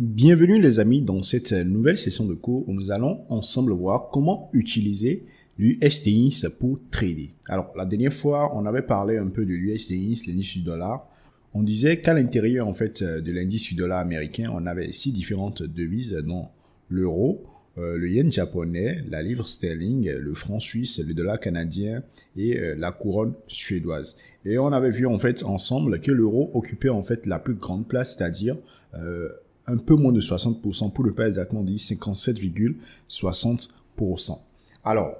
Bienvenue les amis dans cette nouvelle session de cours où nous allons ensemble voir comment utiliser l'USTX pour trader. Alors la dernière fois on avait parlé un peu de l'USDINS, l'indice du dollar. On disait qu'à l'intérieur en fait euh, de l'indice du dollar américain on avait six différentes devises dont l'euro, euh, le yen japonais, la livre sterling, le franc suisse, le dollar canadien et euh, la couronne suédoise. Et on avait vu en fait ensemble que l'euro occupait en fait la plus grande place, c'est-à-dire euh, un peu moins de 60%, pour le pas exactement 10 57,60%. Alors,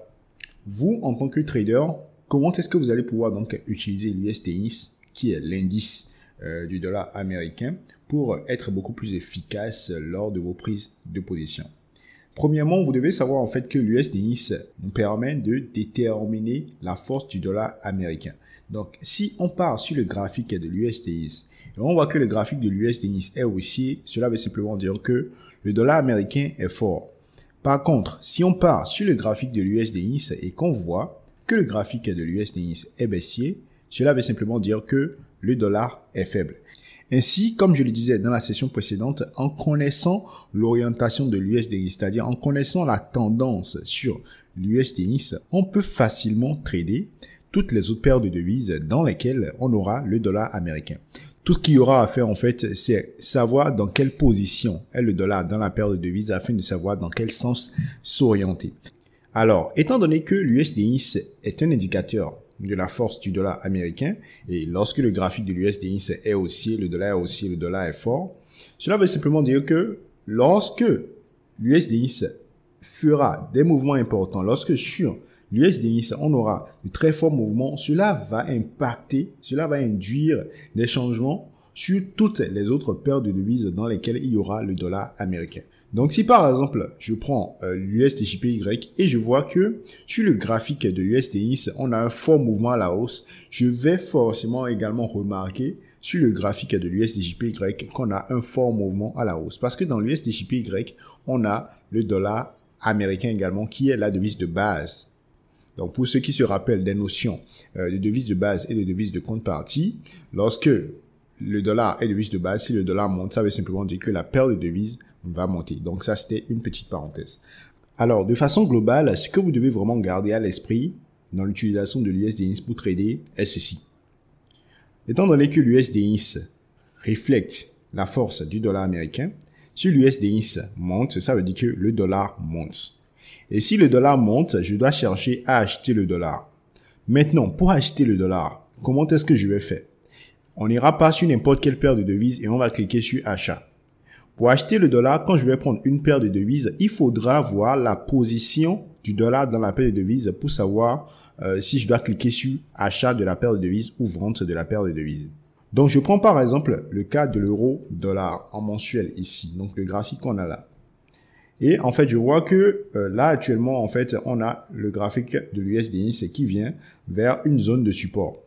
vous, en tant que trader, comment est-ce que vous allez pouvoir donc utiliser l'USTIS, qui est l'indice euh, du dollar américain, pour être beaucoup plus efficace lors de vos prises de position Premièrement, vous devez savoir en fait que l'USDIS nous permet de déterminer la force du dollar américain. Donc, si on part sur le graphique de l'USDIS on voit que le graphique de l'US tennis est haussier. Cela veut simplement dire que le dollar américain est fort. Par contre, si on part sur le graphique de l'usd nice et qu'on voit que le graphique de l'US tennis est baissier, cela veut simplement dire que le dollar est faible. Ainsi, comme je le disais dans la session précédente, en connaissant l'orientation de l'USD, c'est-à-dire en connaissant la tendance sur l'USD, on peut facilement trader toutes les autres paires de devises dans lesquelles on aura le dollar américain. Tout ce qu'il y aura à faire, en fait, c'est savoir dans quelle position est le dollar dans la paire de devises afin de savoir dans quel sens s'orienter. Alors, étant donné que l'USDIS est un indicateur de la force du dollar américain, et lorsque le graphique de l'USDIS est haussier, le dollar est haussier, le dollar est fort, cela veut simplement dire que lorsque l'USDIS fera des mouvements importants, lorsque sur nice on aura de très forts mouvements. Cela va impacter, cela va induire des changements sur toutes les autres paires de devises dans lesquelles il y aura le dollar américain. Donc si par exemple je prends euh, l'USDJPY et je vois que sur le graphique de l'USDX, on a un fort mouvement à la hausse, je vais forcément également remarquer sur le graphique de l'USDJPY qu'on a un fort mouvement à la hausse. Parce que dans l'USDJPY on a le dollar américain également qui est la devise de base donc pour ceux qui se rappellent des notions euh, de devises de base et de devises de compte lorsque le dollar est devise de base, si le dollar monte, ça veut simplement dire que la paire de devises va monter. Donc ça, c'était une petite parenthèse. Alors, de façon globale, ce que vous devez vraiment garder à l'esprit dans l'utilisation de l'USDINS pour trader est ceci. Étant donné que l'USDINS reflète la force du dollar américain, si l'USDINS monte, ça veut dire que le dollar monte. Et si le dollar monte, je dois chercher à acheter le dollar. Maintenant, pour acheter le dollar, comment est-ce que je vais faire On n'ira pas sur n'importe quelle paire de devises et on va cliquer sur achat. Pour acheter le dollar, quand je vais prendre une paire de devises, il faudra voir la position du dollar dans la paire de devises pour savoir euh, si je dois cliquer sur achat de la paire de devises ou vente de la paire de devises. Donc je prends par exemple le cas de l'euro dollar en mensuel ici, donc le graphique qu'on a là. Et en fait, je vois que euh, là, actuellement, en fait, on a le graphique de l'USDIS qui vient vers une zone de support.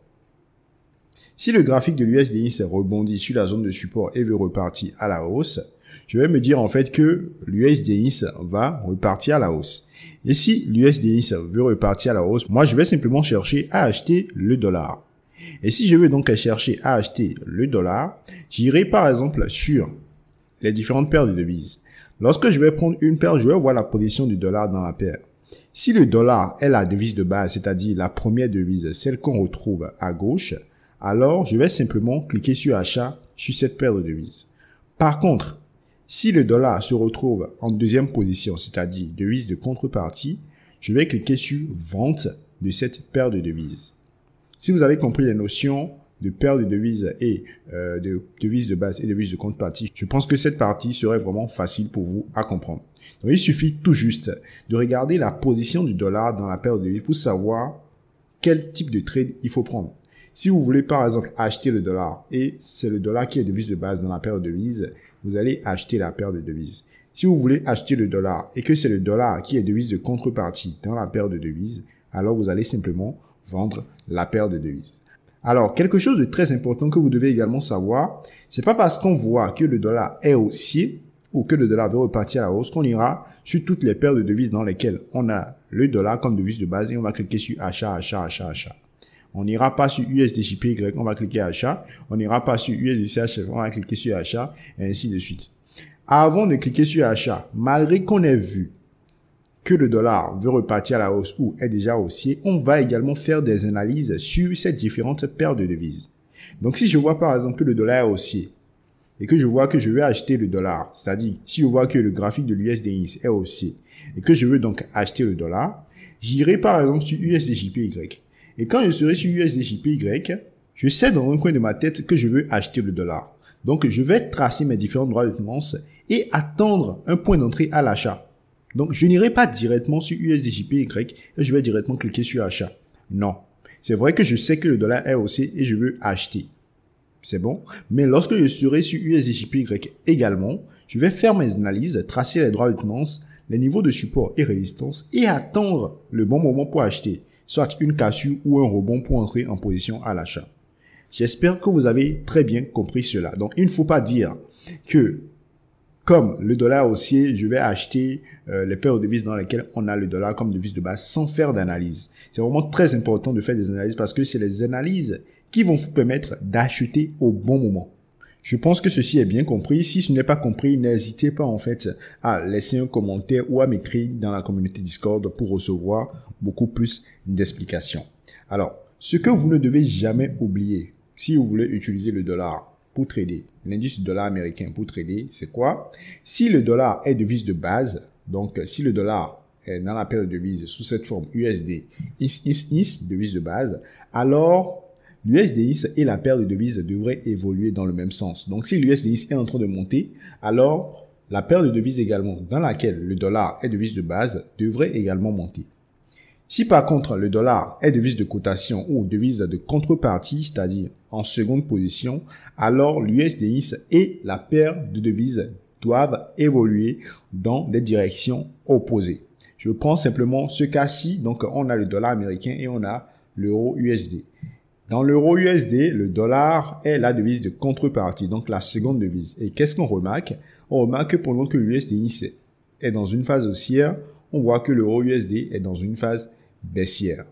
Si le graphique de l'USDIS rebondit sur la zone de support et veut repartir à la hausse, je vais me dire en fait que l'USDIS va repartir à la hausse. Et si l'USDIS veut repartir à la hausse, moi je vais simplement chercher à acheter le dollar. Et si je veux donc chercher à acheter le dollar, j'irai par exemple sur les différentes paires de devises. Lorsque je vais prendre une paire, je vais voir la position du dollar dans la paire. Si le dollar est la devise de base, c'est-à-dire la première devise, celle qu'on retrouve à gauche, alors je vais simplement cliquer sur achat sur cette paire de devises. Par contre, si le dollar se retrouve en deuxième position, c'est-à-dire devise de contrepartie, je vais cliquer sur vente de cette paire de devises. Si vous avez compris les notions, de paires de devises et euh, de devises de base et devises de contrepartie, je pense que cette partie serait vraiment facile pour vous à comprendre. Donc il suffit tout juste de regarder la position du dollar dans la paire de devises pour savoir quel type de trade il faut prendre. Si vous voulez par exemple acheter le dollar et c'est le dollar qui est devise de base dans la paire de devises, vous allez acheter la paire de devises. Si vous voulez acheter le dollar et que c'est le dollar qui est devise de contrepartie dans la paire de devises, alors vous allez simplement vendre la paire de devises. Alors, quelque chose de très important que vous devez également savoir, c'est pas parce qu'on voit que le dollar est haussier ou que le dollar veut repartir à la hausse qu'on ira sur toutes les paires de devises dans lesquelles on a le dollar comme devise de base et on va cliquer sur achat, achat, achat, achat. On n'ira pas sur USDJPY, on va cliquer achat. On n'ira pas sur USDCHF, on va cliquer sur achat et ainsi de suite. Avant de cliquer sur achat, malgré qu'on ait vu que le dollar veut repartir à la hausse ou est déjà haussier, on va également faire des analyses sur ces différentes paires de devises. Donc si je vois par exemple que le dollar est haussier et que je vois que je veux acheter le dollar, c'est-à-dire si je vois que le graphique de l'USDX est haussier et que je veux donc acheter le dollar, j'irai par exemple sur USDJPY. Et quand je serai sur USDJPY, je sais dans un coin de ma tête que je veux acheter le dollar. Donc je vais tracer mes différents droits de finance et attendre un point d'entrée à l'achat. Donc je n'irai pas directement sur USDJPY et je vais directement cliquer sur achat. Non. C'est vrai que je sais que le dollar est haussé et je veux acheter. C'est bon. Mais lorsque je serai sur USDJPY également, je vais faire mes analyses, tracer les droits de tenance, les niveaux de support et résistance et attendre le bon moment pour acheter, soit une cassure ou un rebond pour entrer en position à l'achat. J'espère que vous avez très bien compris cela. Donc il ne faut pas dire que comme le dollar haussier, je vais acheter euh, les paires de devises dans lesquelles on a le dollar comme devise de base sans faire d'analyse. C'est vraiment très important de faire des analyses parce que c'est les analyses qui vont vous permettre d'acheter au bon moment. Je pense que ceci est bien compris. Si ce n'est pas compris, n'hésitez pas en fait à laisser un commentaire ou à m'écrire dans la communauté Discord pour recevoir beaucoup plus d'explications. Alors, ce que vous ne devez jamais oublier si vous voulez utiliser le dollar, pour trader. L'indice dollar américain pour trader, c'est quoi Si le dollar est devise de base, donc si le dollar est dans la paire de devises sous cette forme USD, IS, IS, IS, devise de base, alors l'USDIS et la paire de devises devraient évoluer dans le même sens. Donc si l'USDIS est en train de monter, alors la paire de devises également dans laquelle le dollar est devise de base devrait également monter. Si par contre le dollar est devise de cotation ou devise de contrepartie, c'est-à-dire en seconde position, alors l'USDX et la paire de devises doivent évoluer dans des directions opposées. Je prends simplement ce cas-ci, donc on a le dollar américain et on a l'euro USD. Dans l'euro USD, le dollar est la devise de contrepartie, donc la seconde devise. Et qu'est-ce qu'on remarque On remarque que pendant que l'USD est dans une phase haussière, on voit que l'euro USD est dans une phase baissière.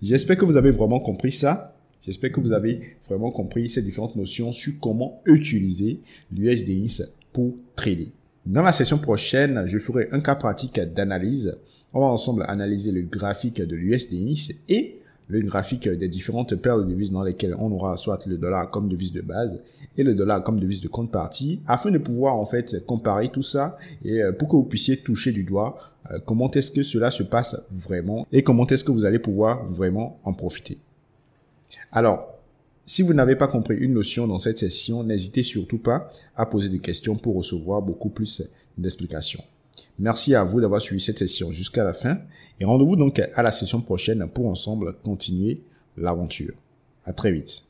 J'espère que vous avez vraiment compris ça. J'espère que vous avez vraiment compris ces différentes notions sur comment utiliser l'USDX pour trader. Dans la session prochaine, je ferai un cas pratique d'analyse. On va ensemble analyser le graphique de l'USDX et le graphique des différentes paires de devises dans lesquelles on aura soit le dollar comme devise de base et le dollar comme devise de compte partie afin de pouvoir en fait comparer tout ça et euh, pour que vous puissiez toucher du doigt euh, comment est-ce que cela se passe vraiment et comment est-ce que vous allez pouvoir vraiment en profiter. Alors, si vous n'avez pas compris une notion dans cette session, n'hésitez surtout pas à poser des questions pour recevoir beaucoup plus d'explications. Merci à vous d'avoir suivi cette session jusqu'à la fin et rendez-vous donc à la session prochaine pour ensemble continuer l'aventure. À très vite.